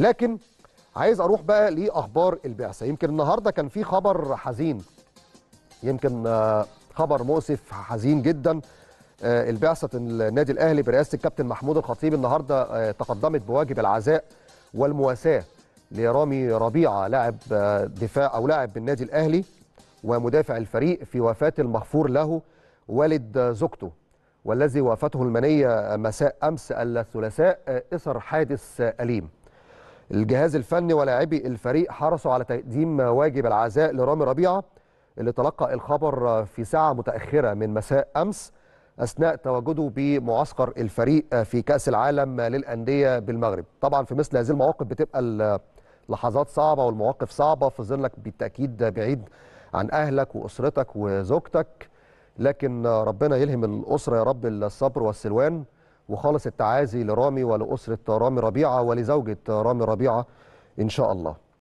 لكن عايز اروح بقى لاخبار البعثه يمكن النهارده كان في خبر حزين يمكن آه، خبر مؤسف حزين جدا آه، البعثه النادي الاهلي برئاسه الكابتن محمود الخطيب النهارده آه، تقدمت بواجب العزاء والمواساه لرامي ربيعه لاعب دفاع او لاعب بالنادي الاهلي ومدافع الفريق في وفاه المغفور له والد زوجته والذي وافته المنيه مساء امس الثلاثاء اثر حادث اليم الجهاز الفني ولاعبي الفريق حرصوا على تقديم واجب العزاء لرامي ربيعه اللي تلقى الخبر في ساعه متاخره من مساء امس اثناء تواجده بمعسكر الفريق في كاس العالم للانديه بالمغرب طبعا في مثل هذه المواقف بتبقى اللحظات صعبه والمواقف صعبه في ظلك بالتاكيد بعيد عن اهلك واسرتك وزوجتك لكن ربنا يلهم الاسره يا رب الصبر والسلوان وخالص التعازي لرامي ولأسرة رامي ربيعة ولزوجة رامي ربيعة إن شاء الله